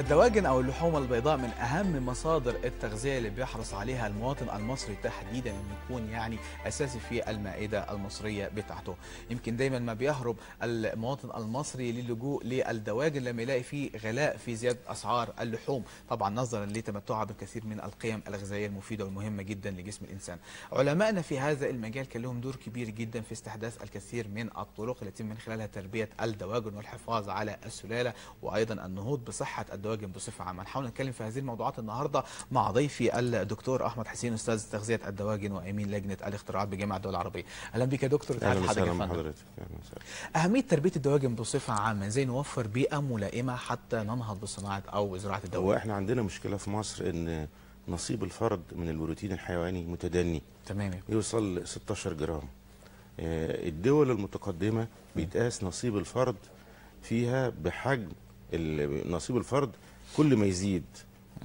الدواجن أو اللحوم البيضاء من أهم مصادر التغذية اللي بيحرص عليها المواطن المصري تحديدا إنه يكون يعني أساسي في المائدة المصرية بتاعته يمكن دايما ما بيهرب المواطن المصري للجوء للدواجن لما يلاقي فيه غلاء في زيادة أسعار اللحوم طبعا نظرا لتمتعها بالكثير من القيم الغذائية المفيدة والمهمة جدا لجسم الإنسان علمائنا في هذا المجال كان لهم دور كبير جدا في استحداث الكثير من الطرق التي من خلالها تربية الدواجن والحفاظ على السلالة وأيضا النهوض بصحة الدواجن الدواجن بصفه عامه نحاول نتكلم في هذه الموضوعات النهارده مع ضيفي الدكتور احمد حسين استاذ تغذيه الدواجن وامين لجنه الاختراعات بجامعه الدول العربيه اهلا بك يا دكتور تعالى حضرتك حضرتك اهميه تربيه الدواجن بصفه عامه ازاي نوفر بيئه ملائمه حتى ننهض بصناعه او زراعه الدواجن هو احنا عندنا مشكله في مصر ان نصيب الفرد من البروتين الحيواني متدني تمام يوصل ل 16 جرام آه، الدول المتقدمة بيتقاس نصيب الفرد فيها بحجم نصيب الفرد كل ما يزيد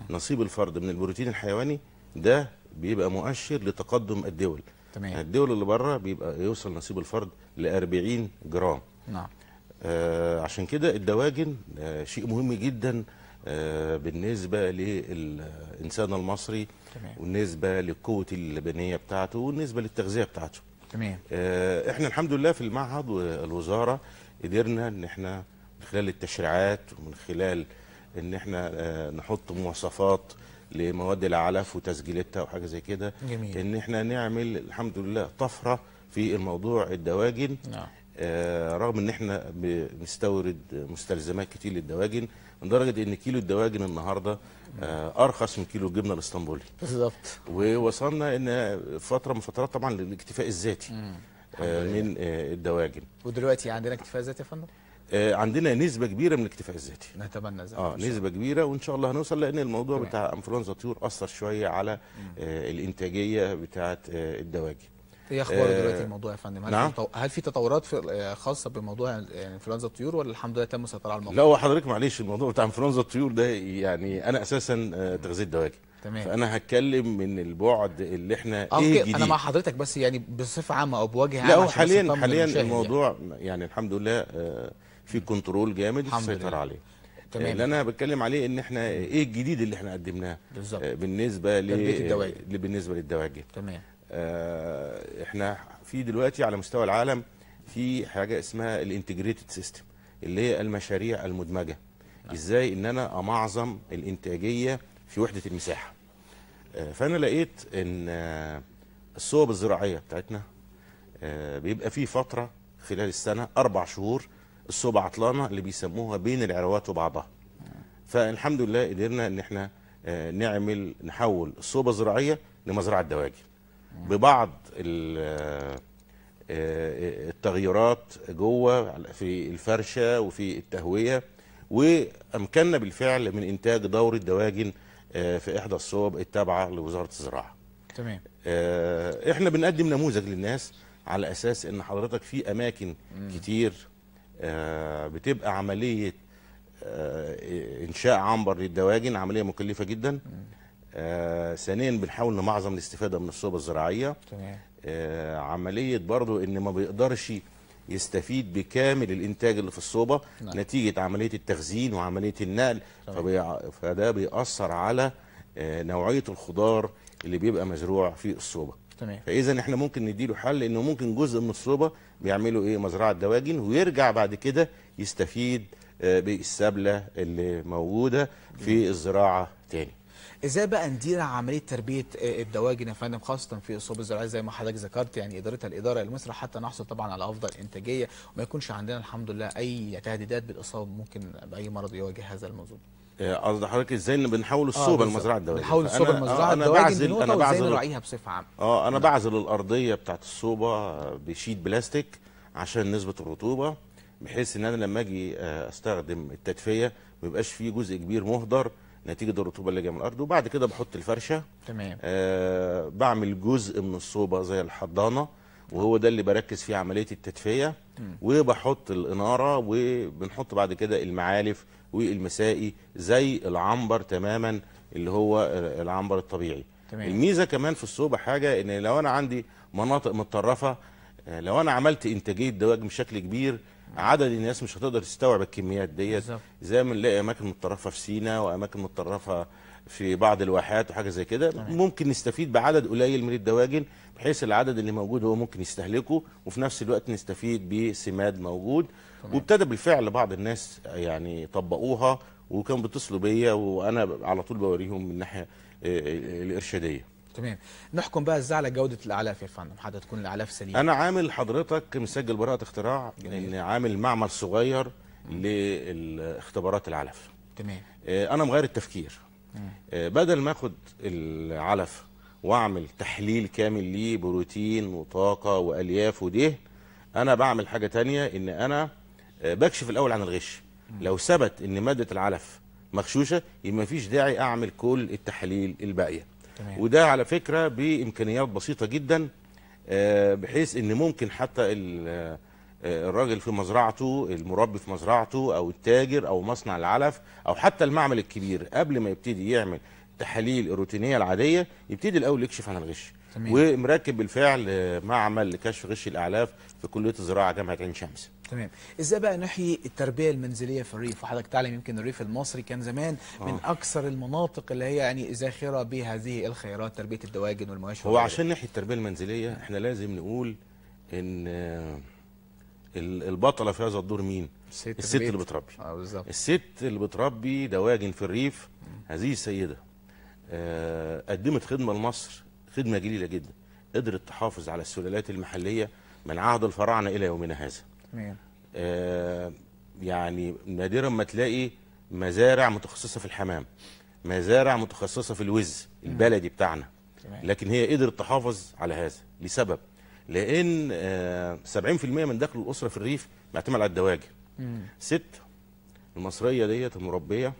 نصيب الفرد من البروتين الحيواني ده بيبقى مؤشر لتقدم الدول تمام. يعني الدول اللي بره بيبقى يوصل نصيب الفرد ل 40 جرام نعم آه عشان كده الدواجن آه شيء مهم جدا آه بالنسبة للإنسان المصري تمام. والنسبة للقوه اللبنية بتاعته والنسبة للتغذية بتاعته تمام آه احنا الحمد لله في المعهد والوزارة قدرنا ان احنا خلال التشريعات ومن خلال ان احنا آه، نحط مواصفات لمواد العلف وتسجيلتها وحاجه زي كده ان احنا نعمل الحمد لله طفره في الموضوع الدواجن نعم. آه، رغم ان احنا بنستورد مستلزمات كتير للدواجن لدرجه ان كيلو الدواجن النهارده آه، ارخص من كيلو الجبنه الاسطنبولي بالظبط ووصلنا ان فتره من فترات طبعا للاكتفاء الذاتي من الدواجن ودلوقتي عندنا اكتفاء ذاتي يا فندم آه، عندنا نسبه كبيره من الاكتفاء الذاتي نتمنى ذلك اه نسبه كبيره وان شاء الله هنوصل لان الموضوع تمام. بتاع انفلونزا طيور اثر شويه على آه الانتاجيه بتاعه آه الدواجن ايه اخبار آه دلوقتي الموضوع يا فندم؟ هل, نعم؟ في هل في تطورات في آه، خاصه بموضوع آه، انفلونزا الطيور ولا الحمد لله تم السيطره على الموضوع؟ لا هو حضرتك معلش الموضوع بتاع انفلونزا الطيور ده يعني انا اساسا تغذيه دواجن تمام فانا هتكلم من البعد اللي احنا ايه جديد انا مع حضرتك بس يعني بصفه عامه او بوجه عام لا حاليا حاليا يعني. الموضوع يعني. يعني الحمد لله آه في كنترول جامد السيطره عليه تمام. اللي انا بتكلم عليه ان احنا ايه الجديد اللي احنا قدمناه آه، بالنسبه ل بالنسبه للدواجن تمام آه احنا في دلوقتي على مستوى العالم في حاجه اسمها الانتجريتد سيستم اللي هي المشاريع المدمجه نعم. ازاي ان انا امعظم الانتاجيه في وحده المساحه آه فانا لقيت ان آه الصوب الزراعيه بتاعتنا آه بيبقى في فتره خلال السنه اربع شهور الصوبة عطلانة اللي بيسموها بين العروات وبعضها فالحمد لله قدرنا ان احنا آه، نعمل نحول الصوبة الزراعية لمزرعة دواجن ببعض آه، آه، التغييرات جوه في الفرشة وفي التهوية وامكننا بالفعل من انتاج دورة دواجن في احدى الصوب التابعة لوزارة الزراعة تمام احنا بنقدم نموذج للناس على اساس ان حضرتك في اماكن مم. كتير آه، بتبقى عمليه آه، انشاء عنبر للدواجن عمليه مكلفه جدا آه، ثانيا بنحاول نمعظم الاستفاده من الصوبه الزراعيه عمليه برضو ان ما بيقدرش يستفيد بكامل الانتاج اللي في الصوبه نعم. نتيجه عمليه التخزين وعمليه النقل فده بيأثر على نوعيه الخضار اللي بيبقى مزروع في الصوبه تمام فاذا احنا ممكن نديله حل لانه ممكن جزء من الصوبه بيعملوا ايه مزرعه دواجن ويرجع بعد كده يستفيد آه، بالسبله اللي موجوده في الزراعه تاني ازاي بقى ندير عمليه تربيه آه، الدواجن يا فندم خاصه في الصوب الزراعيه زي ما حضرتك ذكرت يعني ادارتها الاداره المصري حتى نحصل طبعا على افضل انتاجيه وما يكونش عندنا الحمد لله اي تهديدات بالاصابه ممكن باي مرض يواجه هذا الموضوع آه، قصد حضرتك ازاي ان بنحول آه، الصوبه آه المزرعه الدوائيه بنحول الصوبه المزرعه آه، أنا بعزل انا بعزل نراعيها بصفه عامه اه انا بعزل الارضيه بتاعت الصوبه بشيت بلاستيك عشان نسبه الرطوبه بحيث ان انا لما اجي استخدم التدفئه ما يبقاش فيه جزء كبير مهدر نتيجه الرطوبه اللي جايه من الارض وبعد كده بحط الفرشه تمام آه بعمل جزء من الصوبه زي الحضانه وهو ده اللي بركز فيه عمليه التدفئه وبحط الاناره وبنحط بعد كده المعالف والمسائي زي العنبر تماما اللي هو العنبر الطبيعي تمام. الميزه كمان في الصوبه حاجه ان لو انا عندي مناطق متطرفه لو انا عملت انتاجيه دواج بشكل كبير عدد الناس مش هتقدر تستوعب الكميات ديت زي ما نلاقي اماكن متطرفه في سينا واماكن متطرفه في بعض الواحات وحاجه زي كده ممكن نستفيد بعدد قليل من الدواجن بحيث العدد اللي موجود هو ممكن يستهلكه وفي نفس الوقت نستفيد بسماد موجود وابتدى بالفعل بعض الناس يعني طبقوها وكانوا بيتصلوا بيا وانا على طول بوريهم من الناحيه آه، آه، الارشاديه تمام نحكم بقى ازاي على جوده الاعلاف يا فندم حتى تكون الاعلاف سليمه انا عامل حضرتك مسجل براءه اختراع ان عامل معمل صغير لاختبارات العلف تمام آه، انا مغير التفكير آه، بدل ما اخد العلف واعمل تحليل كامل ليه بروتين وطاقه والياف ودهن انا بعمل حاجه تانية ان انا آه، بكشف الاول عن الغش لو ثبت ان ماده العلف مغشوشه يبقى مفيش داعي اعمل كل التحاليل الباقيه وده على فكره بامكانيات بسيطه جدا آه، بحيث ان ممكن حتى آه، الراجل في مزرعته المربي في مزرعته او التاجر او مصنع العلف او حتى المعمل الكبير قبل ما يبتدي يعمل التحاليل الروتينيه العاديه يبتدي الاول يكشف عن الغش تمام. ومركب بالفعل معمل لكشف غش الاعلاف في كليه الزراعه جامعه عين شمس تمام ازاي بقى نحيي التربيه المنزليه في الريف وحضرتك تعلم يمكن الريف المصري كان زمان آه. من أوه. اكثر المناطق اللي هي يعني زاخره بهذه الخيرات تربيه الدواجن والمواشي هو عشان نحيي التربيه المنزليه احنا لازم نقول ان البطله في هذا الدور مين الست, الست اللي بتربي اه بالظبط الست اللي بتربي دواجن في الريف هذه السيده آه قدمت خدمه لمصر خدمه جليله جدا قدرت تحافظ على السلالات المحليه من عهد الفراعنه الى يومنا هذا تمام آه يعني نادرا ما تلاقي مزارع متخصصه في الحمام مزارع متخصصه في الوز البلدي بتاعنا لكن هي قدرت تحافظ على هذا لسبب لان 70% آه، من دخل الاسره في الريف معتمد على الدواجن ست المصريه ديت المربيه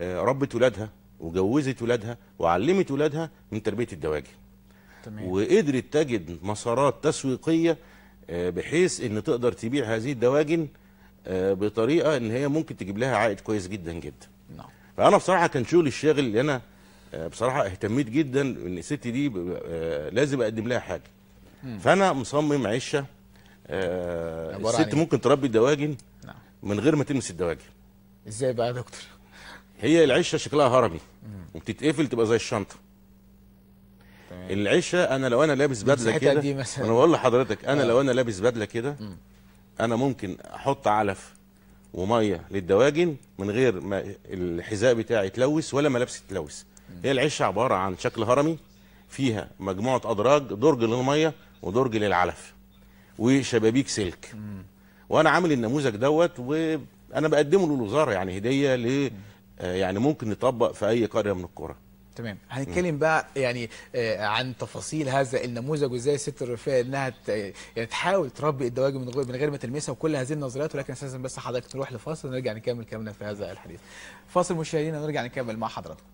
آه، ربت ولادها وجوزت ولادها وعلمت ولادها من تربيه الدواجن تمام. وقدرت تجد مسارات تسويقيه آه، بحيث ان تقدر تبيع هذه الدواجن بطريقه ان هي ممكن تجيب لها عائد كويس جدا جدا نعم. فانا بصراحه كان شغلي الشاغل اللي انا بصراحه اهتميت جدا ان الست دي لازم اقدم لها حاجه فانا مصمم عشه آه الست إيه؟ ممكن تربي الدواجن نعم. من غير ما تلمس الدواجن ازاي بقى يا دكتور هي العشه شكلها هرمي وبتتقفل تبقى زي الشنطه العشه انا آه. لو انا لابس بدله كده انا بقول لحضرتك انا لو انا لابس بدله كده انا ممكن احط علف وميه للدواجن من غير ما الحذاء بتاعي يتلوث ولا ملابسي تتلوث هي العشه عباره عن شكل هرمي فيها مجموعه ادراج درج للميه ودرج للعلف وشبابيك سلك وانا عامل النموذج دوت وانا بقدمه للوزاره يعني هديه ل آه، يعني ممكن نطبق في اي قريه من القرى تمام هنتكلم بقى يعني آه، عن تفاصيل هذا النموذج وازاي الست الرفاعي انها يعني تحاول تربي الدواجن من غير من غير ما تلمسها وكل هذه النظريات ولكن اساسا بس حضرتك تروح لفاصل ونرجع نكمل كلامنا في هذا الحديث فاصل مشاهدينا ونرجع نكمل مع حضراتكم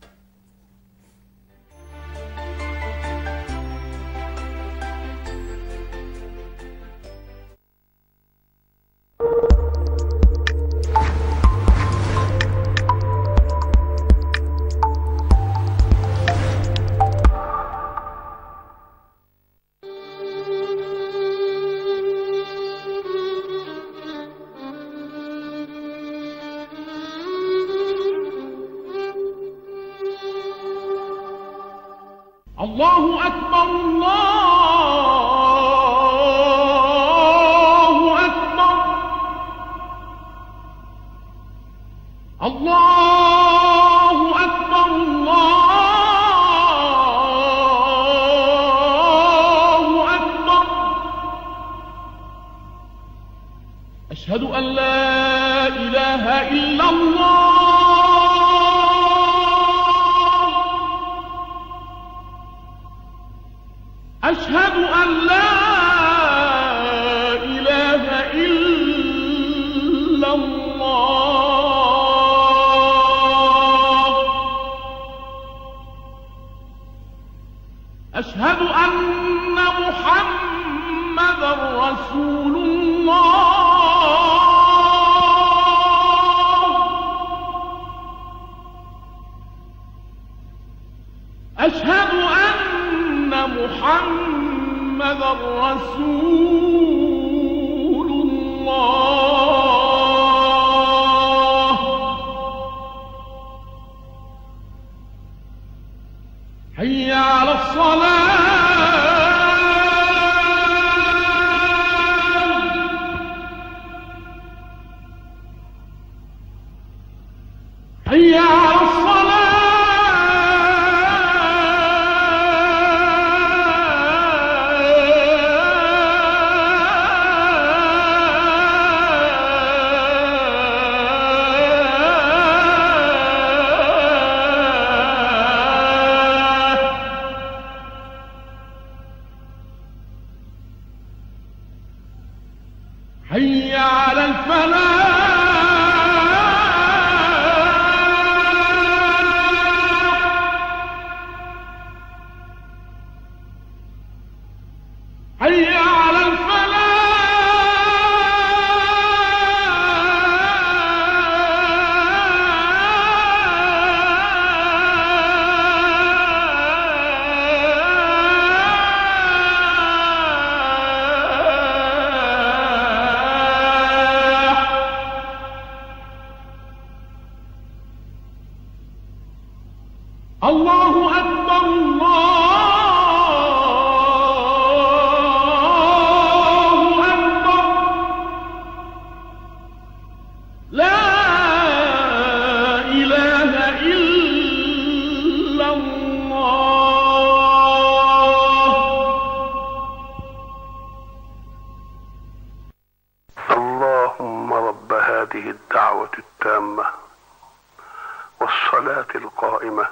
والصلاة القائمة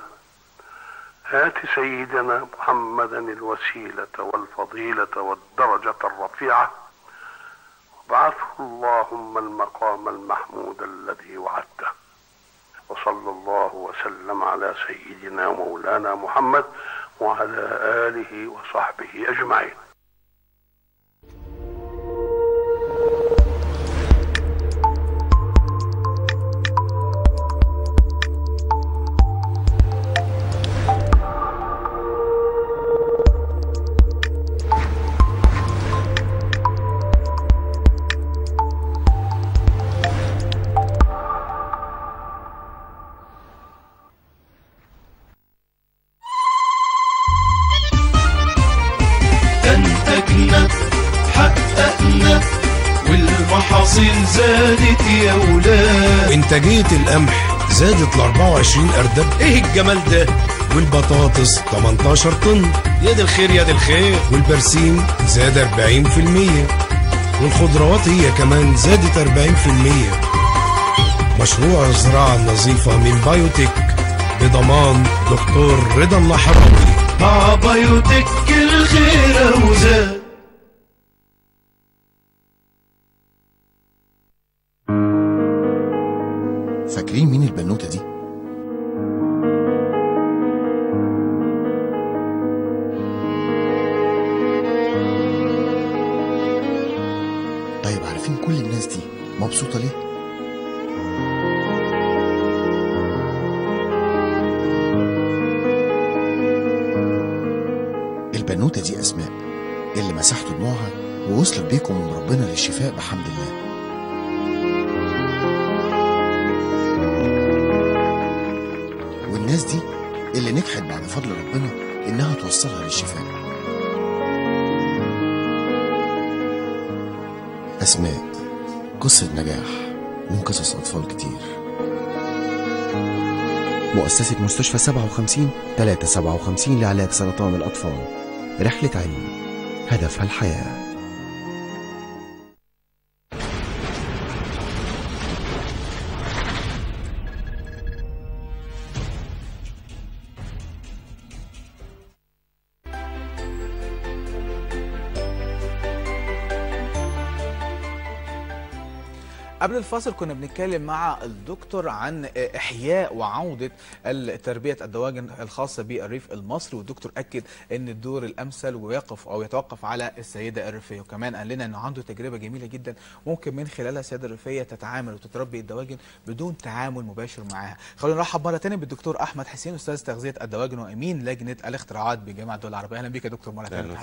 هات سيدنا محمدا الوسيلة والفضيلة والدرجة الرفيعة وابعثه اللهم المقام المحمود الذي وعدته وصلى الله وسلم على سيدنا مولانا محمد وعلى آله وصحبه أجمعين المحاصيل زادت يا ولاد انتاجية القمح زادت ل 24 أردب ايه الجمال ده والبطاطس 18 طن يا دي الخير يا دي الخير والبرسيم زاد 40% والخضروات هي كمان زادت 40% مشروع الزراعة النظيفة من بايوتك بضمان دكتور رضا الله حراوي مع بايوتك الخير أوزان الموتى دي أسماء اللي مسحتوا دموعها ووصلت بيكم من ربنا للشفاء بحمد الله والناس دي اللي نجحت بعد فضل ربنا إنها توصلها للشفاء أسماء قصة نجاح من قصص أطفال كتير مؤسسة مستشفى 57 357 لعلاج سرطان الأطفال رحلة علم هدفها الحياه قبل الفاصل كنا بنتكلم مع الدكتور عن احياء وعوده تربيه الدواجن الخاصه بالريف المصري والدكتور اكد ان الدور الامثل ويقف او يتوقف على السيده الريفيه وكمان قال لنا انه عنده تجربه جميله جدا ممكن من خلالها السيده الريفيه تتعامل وتتربي الدواجن بدون تعامل مباشر معاها خلونا نرحب مره ثانيه بالدكتور احمد حسين استاذ تغذيه الدواجن وامين لجنه الاختراعات بجامعه الدول العربيه اهلا بيك يا دكتور مره ثانيه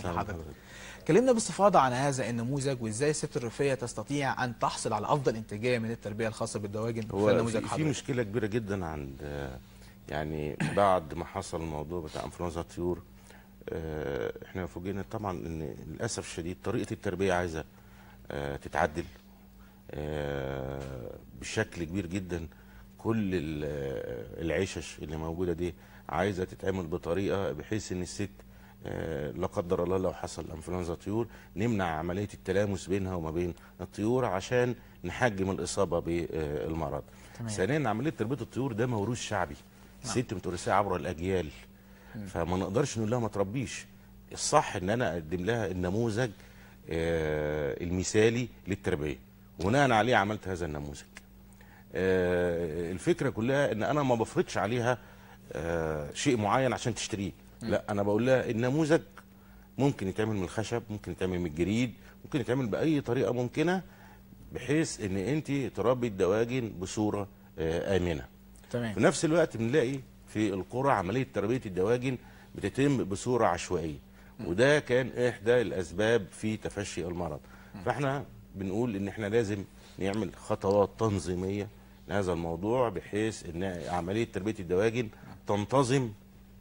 اتكلمنا باستفاضه عن هذا النموذج وازاي الست الريفيه تستطيع ان تحصل على افضل انتاجيه من التربيه الخاصه بالدواجن هو نموذج في, في مشكله كبيره جدا عند يعني بعد ما حصل الموضوع بتاع انفلونزا الطيور آه، احنا فوجئنا طبعا ان للاسف الشديد طريقه التربيه عايزه آه، تتعدل آه، بشكل كبير جدا كل العشش اللي موجوده دي عايزه تتعمل بطريقه بحيث ان الست آه، لا قدر الله لو حصل انفلونزا طيور نمنع عمليه التلامس بينها وما بين الطيور عشان نحجم الاصابه بالمرض. ثانيا عمليه تربيه الطيور ده موروث شعبي. نعم. الست بتورثها عبر الاجيال. فما نقدرش نقول لها ما تربيش. الصح ان انا اقدم لها النموذج آه، المثالي للتربيه. وبناء عليه عملت هذا النموذج. آه، الفكره كلها ان انا ما بفرضش عليها شيء معين عشان تشتريه. لا انا بقول لها النموذج ممكن يتعمل من الخشب ممكن يتعمل من الجريد ممكن يتعمل باي طريقه ممكنه بحيث ان انت تربي الدواجن بصوره آه، امنه تمام في نفس الوقت بنلاقي في القرى عمليه تربيه الدواجن بتتم بصوره عشوائيه وده كان احدى الاسباب في تفشي المرض فاحنا بنقول ان احنا لازم نعمل خطوات تنظيميه لهذا الموضوع بحيث ان عمليه تربيه الدواجن تنتظم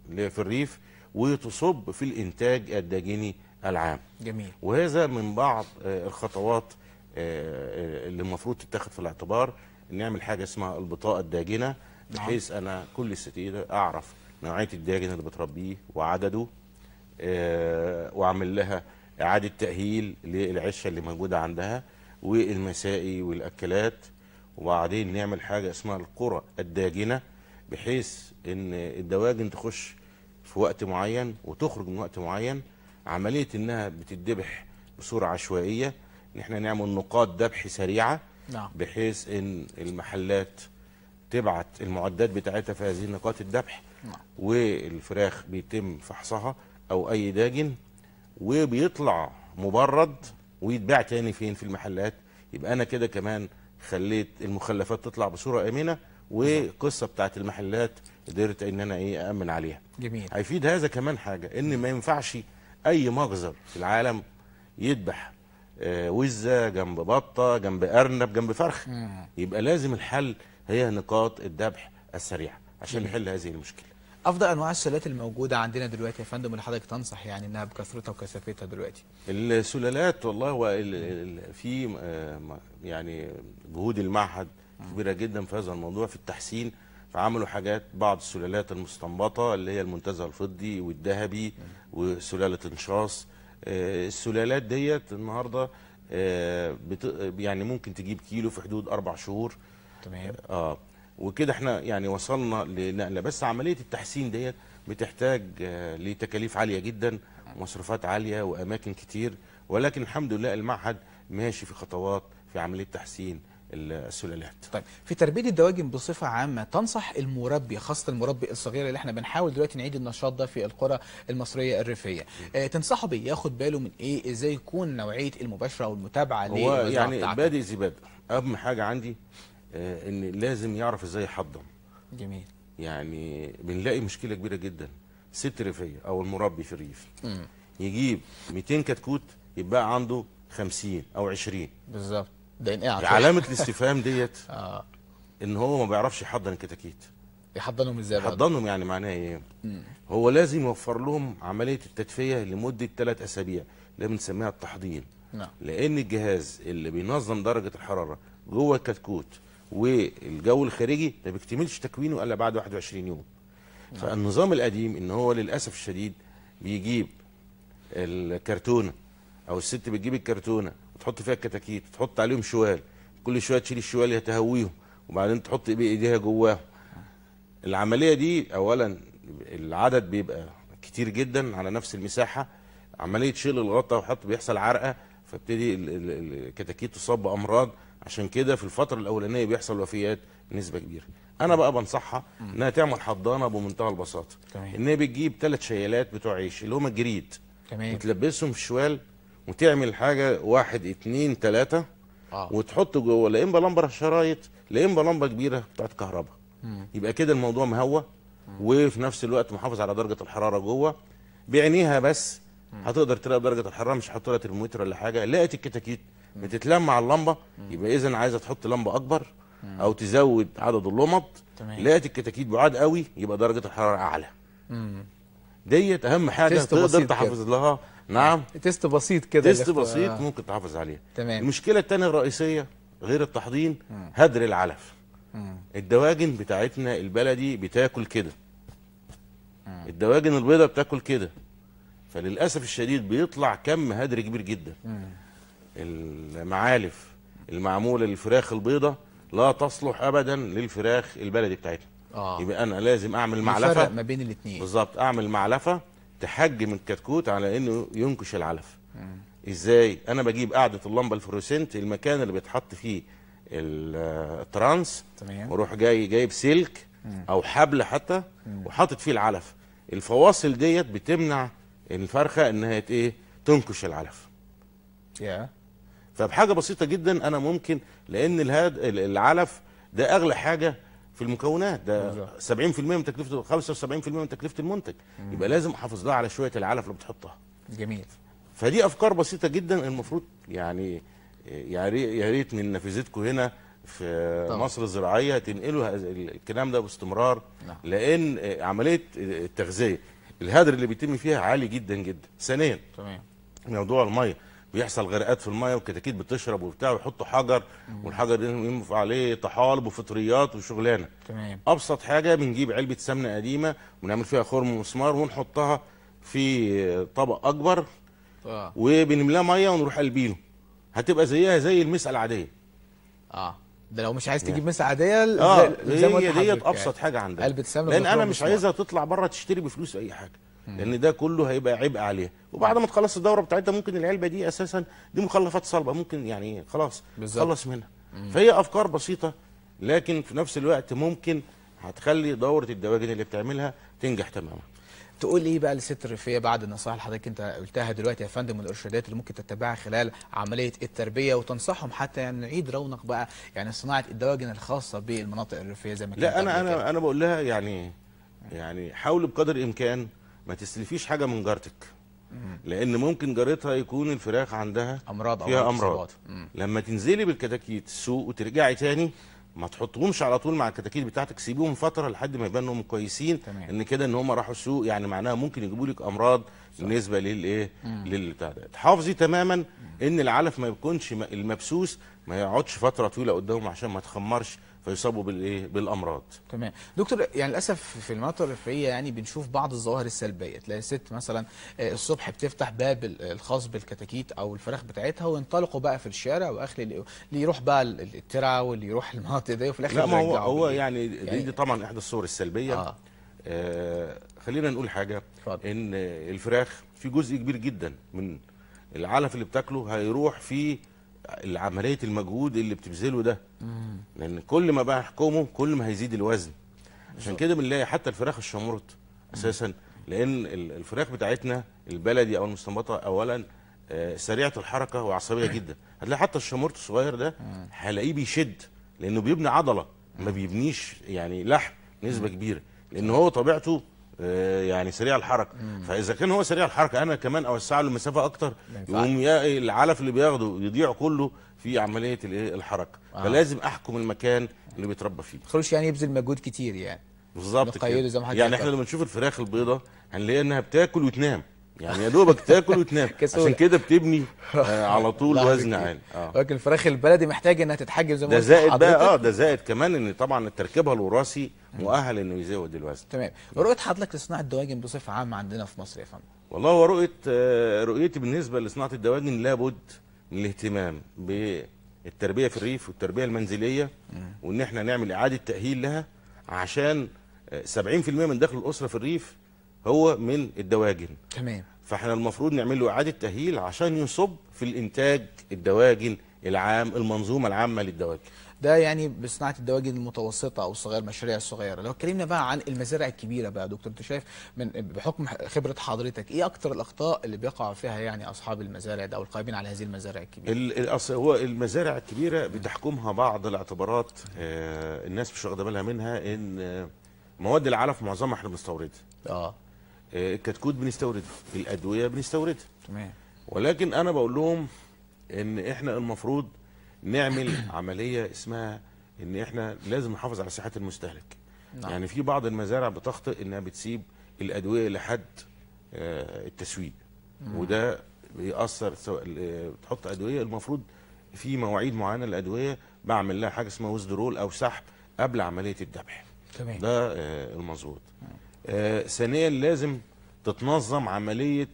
في الريف وتصب في الإنتاج الداجني العام جميل وهذا من بعض آه، الخطوات آه، آه، اللي المفروض تتاخد في الاعتبار نعمل حاجة اسمها البطاقة الداجنة نعم. بحيث أنا كل ستيدة أعرف نوعية الداجن اللي بتربيه وعدده وأعمل لها إعادة تأهيل للعشة اللي موجودة عندها والمسائي والأكلات وبعدين نعمل حاجة اسمها القرى الداجنة بحيث ان الدواجن تخش في وقت معين وتخرج من وقت معين عملية انها بتتذبح بصورة عشوائية ان احنا نعمل نقاط ذبح سريعة نعم. بحيث ان المحلات تبعت المعدات بتاعتها في هذه نقاط الذبح نعم. والفراخ بيتم فحصها او اي داجن وبيطلع مبرد ويتباع تاني فين في المحلات يبقى انا كده كمان خليت المخلفات تطلع بصوره امنه وقصه بتاعت المحلات قدرت ان انا ايه اامن عليها جميل هيفيد هذا كمان حاجه ان ما ينفعش اي مجزر في العالم يذبح آه، وزه جنب بطه جنب ارنب جنب فرخ يبقى لازم الحل هي نقاط الذبح السريعه عشان جميل. نحل هذه المشكله افضل انواع السلالات الموجوده عندنا دلوقتي يا فندم اللي حضرتك تنصح يعني انها بكثرتها وكثافتها دلوقتي السلالات والله هو في آه، يعني جهود المعهد كبيره جدا في هذا الموضوع في التحسين فعملوا حاجات بعض السلالات المستنبطه اللي هي المنتزه الفضي والذهبي وسلاله انشاص آه، السلالات ديت النهارده آه، يعني ممكن تجيب كيلو في حدود اربع شهور تمام اه وكده احنا يعني وصلنا لنقله بس عمليه التحسين ديت بتحتاج آه، لتكاليف عاليه جدا ومصروفات عاليه واماكن كتير ولكن الحمد لله المعهد ماشي في خطوات في عمليه تحسين السلالات طيب في تربيه الدواجن بصفه عامه تنصح المربي خاصه المربي الصغير اللي احنا بنحاول دلوقتي نعيد النشاط ده في القرى المصريه الريفيه آه تنصحه بيه ياخد باله من ايه ازاي يكون نوعيه المباشره والمتابعه ليه هو يعني بادئ زي بادئ اهم حاجه عندي آه ان لازم يعرف ازاي يحضن جميل يعني بنلاقي مشكله كبيره جدا ست ريفيه او المربي في الريف يجيب 200 كتكوت يبقى عنده 50 او 20 بالظبط ده إيه علامه الاستفهام ديت اه ان هو ما بيعرفش يحضن الكتاكيت يحضنهم ازاي بقى؟ يحضنهم يعني معناه ايه؟ هو لازم يوفر لهم عمليه التدفئه لمده ثلاث اسابيع ده بنسميها التحضين نعم لان الجهاز اللي بينظم درجه الحراره جوه الكتكوت والجو الخارجي ما بيكتملش تكوينه الا بعد 21 يوم نعم. فالنظام القديم ان هو للاسف الشديد بيجيب الكرتونه او الست بتجيب الكرتونه تحط فيها الكتاكيت تحط عليهم شوال كل شويه تشيل الشوال تهويهم وبعدين تحط ايديها جواهم العمليه دي اولا العدد بيبقى كتير جدا على نفس المساحه عمليه شيل الغطا وحط بيحصل عرقه فابتدي الكتاكيت تصاب بامراض عشان كده في الفتره الاولانيه بيحصل وفيات نسبه كبيره انا بقى بنصحها انها تعمل حضانه بمنتهى البساطه ان هي بتجيب ثلاث شيالات بتوع عيش اللي هم جريد تمام وتلبسهم في شوال وتعمل حاجه واحد اتنين تلاته آه. وتحط جوه لا اما لمبه شرايط لا اما لمبه كبيره بتاعت كهرباء يبقى كده الموضوع مهوى وفي نفس الوقت محافظ على درجه الحراره جوه بعينيها بس هتقدر تلاقي درجه الحراره مش هتحط لها ترمومتر ولا حاجه لقيت الكتاكيت بتتلم على اللمبه يبقى اذا عايزه تحط لمبه اكبر او تزود عدد اللمط لقيت الكتاكيت بعاد قوي يبقى درجه الحراره اعلى ديت اهم حاجه تقدر تحافظ لها نعم تيست بسيط كده تيست بسيط آه. ممكن تحافظ عليها تمام المشكله الثانيه الرئيسيه غير مم. هدر العلف مم. الدواجن بتاعتنا البلدي بتاكل كده مم. الدواجن البيضاء بتاكل كده فللاسف الشديد بيطلع كم هدر كبير جدا مم. المعالف المعموله للفراخ البيضاء لا تصلح ابدا للفراخ البلدي بتاعتنا آه. يبقى انا لازم اعمل معلفه ما بين الاثنين بالظبط اعمل معلفه تحجم الكتكوت على انه ينكش العلف ازاي انا بجيب قاعده اللمبه الفلوسنت المكان اللي بيتحط فيه الترانس تمام واروح جاي جايب سلك او حبل حتى وحاطط فيه العلف الفواصل ديت بتمنع الفرخه انها ايه تنكش العلف يا فبحاجه بسيطه جدا انا ممكن لان العلف ده اغلى حاجه في المكونات ده 70% من تكلفه 75% من تكلفه المنتج مم. يبقى لازم احافظ لها على شويه العلف اللي بتحطها جميل فدي افكار بسيطه جدا المفروض يعني يا ريت من نافذتكم هنا في طبعا. مصر الزراعيه تنقلوا الكلام ده باستمرار لا. نعم. لان عمليه التغذيه الهدر اللي بيتم فيها عالي جدا جدا ثانيا تمام موضوع الميه بيحصل غرقات في المايه والكتاكيت بتشرب وبتاع ويحطوا حجر والحجر ده ينفع عليه طحالب وفطريات وشغلانه تمام ابسط حاجه بنجيب علبه سمنه قديمه ونعمل فيها خرم ومسمار ونحطها في طبق اكبر اه وبنملاه ميه ونروح قلبينه هتبقى زيها زي المسا العاديه اه ده لو مش عايز تجيب مسا عاديه اه هي ديت يعني. ابسط حاجه عندك علبه سمنه لان انا مش عايزها تطلع بره تشتري بفلوس اي حاجه لان ده كله هيبقى عبء عليها وبعد ما تخلص الدوره بتاعتها ممكن العلبه دي اساسا دي مخلفات صلبه ممكن يعني خلاص تخلص منها فهي افكار بسيطه لكن في نفس الوقت ممكن هتخلي دوره الدواجن اللي بتعملها تنجح تماما تقول ايه بقى للست الريفيه بعد النصائح اللي حضرتك انت قلتها دلوقتي يا فندم والارشادات اللي ممكن تتبعها خلال عمليه التربيه وتنصحهم حتى يعني نعيد رونق بقى يعني صناعه الدواجن الخاصه بالمناطق الريفيه زي ما لا انا انا انا بقول لها يعني يعني حاولوا بقدر الامكان ما تستلفيش حاجه من جارتك لان ممكن جارتها يكون الفراخ عندها امراض فيها أو امراض لما تنزلي بالكتاكيت السوق وترجعي تاني ما تحطهمش على طول مع الكتاكيت بتاعتك سيبيهم فتره لحد ما يبانوا كويسين تمام. ان كده ان هم راحوا السوق يعني معناها ممكن يجيبوا لك امراض بالنسبه للايه للبتاع ده تحافظي تماما ان العلف ما يكونش المبسوس ما يقعدش فتره طويله قدامه عشان ما تخمرش فيصابوا بالايه بالامراض تمام دكتور يعني للاسف في المناطق الريفيه يعني بنشوف بعض الظواهر السلبيه تلاقي ست مثلا آه، الصبح بتفتح باب الخاص بالكتاكيت او الفراخ بتاعتها وينطلقوا بقى في الشارع واخر اللي يروح بقى الترعه واللي يروح المناطق دي وفي الاخر لا ما هو هو يعني, يعني دي يعني طبعا احدى الصور السلبيه آه. آه خلينا نقول حاجه فضل. ان الفراخ في جزء كبير جدا من العلف اللي بتاكله هيروح في عمليه المجهود اللي بتبذله ده لان كل ما بقى يحكمه كل ما هيزيد الوزن عشان كده بنلاقي حتى الفراخ الشمرت اساسا لان الفراخ بتاعتنا البلدي او المستنبطه اولا آه، سريعه الحركه وعصبيه جدا هتلاقي حتى الشمرت الصغير ده هلاقيه بيشد لانه بيبني عضله ما بيبنيش يعني لحم نسبه كبيره لان هو طبيعته آه، يعني سريع الحركه مم. فاذا كان هو سريع الحركه انا كمان اوسع له المسافه اكتر يقوم إيه، العلف اللي بياخده يضيع كله في عمليه الايه الحركه آه. فلازم احكم المكان اللي بيتربى فيه ما يعني يبذل مجهود كتير يعني بالظبط كده يعني احنا يعني. لما نشوف الفراخ البيضه هنلاقي انها بتاكل وتنام يعني يا دوبك تاكل وتنام عشان كده بتبني آه على طول وزن عالي آه. لكن الفراخ البلدي محتاجه انها تتحجم زي ما ده زائد بقى اه ده زائد كمان ان طبعا تركيبها الوراثي مؤهل انه يزود الوزن تمام رؤيه حضرتك لصناعه الدواجن بصفه عامه عندنا في مصر يا فندم والله هو رؤيه آه، رؤيتي بالنسبه لصناعه الدواجن لابد من الاهتمام بالتربيه في الريف والتربيه المنزليه وان احنا نعمل اعاده تاهيل لها عشان 70% آه، من دخل الاسره في الريف هو من الدواجن تمام فاحنا المفروض نعمل له اعاده تاهيل عشان يصب في الانتاج الدواجن العام المنظومه العامه للدواجن ده يعني بصناعه الدواجن المتوسطه او الصغيره المشاريع الصغيره لو اتكلمنا بقى عن المزارع الكبيره بقى دكتور انت شايف من بحكم خبره حضرتك ايه اكتر الاخطاء اللي بيقع فيها يعني اصحاب المزارع ده او القائمين على هذه المزارع الكبيره هو المزارع الكبيره بتحكمها بعض الاعتبارات آه، الناس مش واخده بالها منها ان آه، مواد العلف معظمها احنا بنستوردها اه الكتكوت آه، بنستورده الادويه بنستوردها تمام ولكن انا بقول لهم ان احنا المفروض نعمل عمليه اسمها ان احنا لازم نحافظ على صحه المستهلك نعم. يعني في بعض المزارع بتخطئ انها بتسيب الادويه لحد آه، التسويق مم. وده بيأثر سواء آه، تحط ادويه المفروض في مواعيد معينه للادويه بعمل لها حاجه اسمها وزدرول او سحب قبل عمليه الذبح تمام ده المظبوط آه، ثانيا لازم تتنظم عملية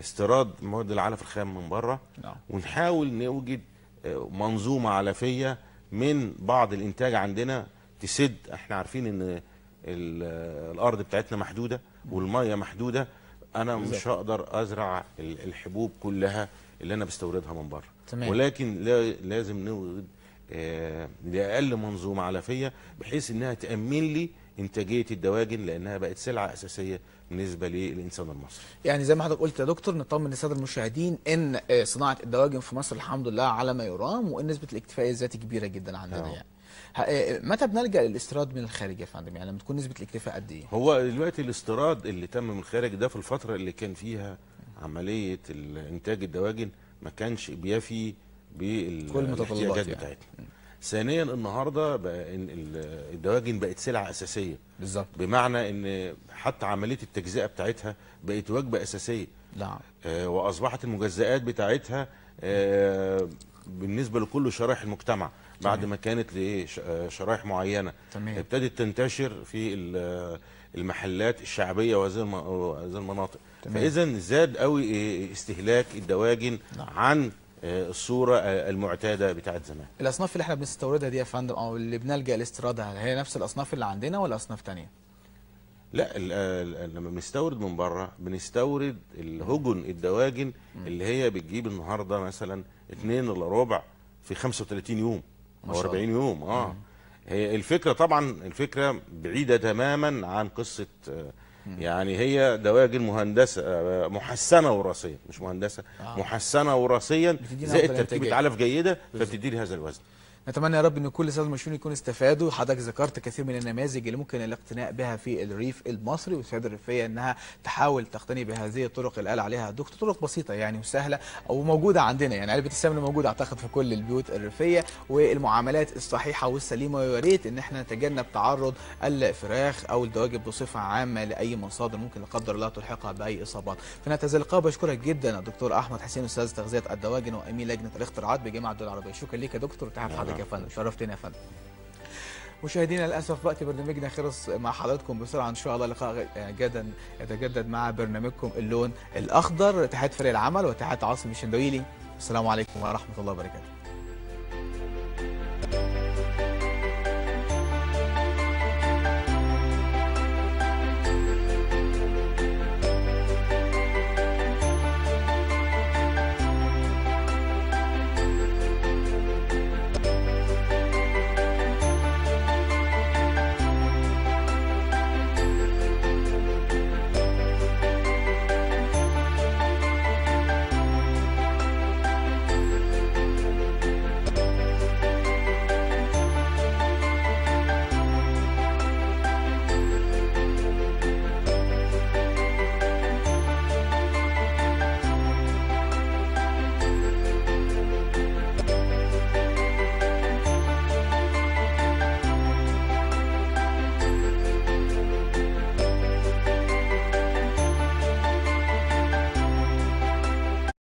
استيراد مواد العلف الخام من بره نعم. ونحاول نوجد آه، منظومة علفية من بعض الإنتاج عندنا تسد احنا عارفين ان الأرض بتاعتنا محدودة والمية محدودة أنا مش هقدر أزرع الحبوب كلها اللي أنا بستوردها من بره تمام. ولكن لازم نوجد آه، لأقل منظومة علفية بحيث إنها تأمن لي انتاجيه الدواجن لانها بقت سلعه اساسيه بالنسبه للانسان المصري. يعني زي ما حضرتك قلت يا دكتور نطمن للساده المشاهدين ان آه، صناعه الدواجن في مصر الحمد لله على ما يرام وان نسبه الاكتفاء الذاتي كبيره جدا عندنا أوه. نعم. يعني. آه، متى بنلجا للاستيراد من الخارج يا فندم يعني لما تكون نسبه الاكتفاء قد ايه هو دلوقتي الاستيراد اللي تم من الخارج ده في الفتره اللي كان فيها عمليه انتاج الدواجن ما كانش بيفي بالاحتياجات يعني. بتاعتنا يعني. ثانيا النهارده بقى إن الدواجن بقت سلعه اساسيه بالظبط بمعنى ان حتى عمليه التجزئه بتاعتها بقت وجبه اساسيه نعم آه واصبحت المجزئات بتاعتها آه بالنسبه لكل شرائح المجتمع بعد ما كانت لشرائح آه، معينه تمام. ابتدت تنتشر في آه، المحلات الشعبيه وهذه المناطق فاذا زاد قوي إيه، استهلاك الدواجن نعم. عن الصوره المعتاده بتاعت زمان الاصناف اللي احنا بنستوردها دي يا فندم او اللي بنلجا لاستيرادها هي نفس الاصناف اللي عندنا ولا اصناف ثانيه لا لما بنستورد من بره بنستورد الهجن الدواجن اللي هي بتجيب النهارده مثلا 2 الا ربع في 35 يوم او 40 يوم اه هي الفكره طبعا الفكره بعيده تماما عن قصه آه، يعني هي دواجن مهندسه آه، محسنه وراثيا مش مهندسه آه. محسنه وراثيا زائد تركيبه علف جيده فبتدي لي هذا الوزن نتمنى يا رب ان كل الساده المشهورين يكونوا استفادوا حضرتك ذكرت كثير من النماذج اللي ممكن الاقتناء بها في الريف المصري والسياده الريفيه انها تحاول تقتني بهذه الطرق اللي قال عليها الدكتور طرق بسيطه يعني وسهله وموجوده عندنا يعني علبه السمن موجوده اعتقد في كل البيوت الريفيه والمعاملات الصحيحه والسليمه ويا ريت ان احنا نتجنب تعرض الفراخ او الدواجب بصفه عامه لاي مصادر ممكن لا قدر الله تلحقها باي اصابات فنتهز اللقاء بشكرك جدا الدكتور احمد حسين استاذ تغذيه الدواجن وامين لجنه الاختراعات بجامعه الدول العربيه شكرا لك يا دكتور وتحية عليك يا فندم آه. شرفتنا يا فندم مشاهدينا للاسف وقت برنامجنا خلص مع حضراتكم بسرعه ان شاء الله لقاء جدا يتجدد مع برنامجكم اللون الاخضر تحت فريق العمل واتحاد عاصم الشندويلي السلام عليكم ورحمه الله وبركاته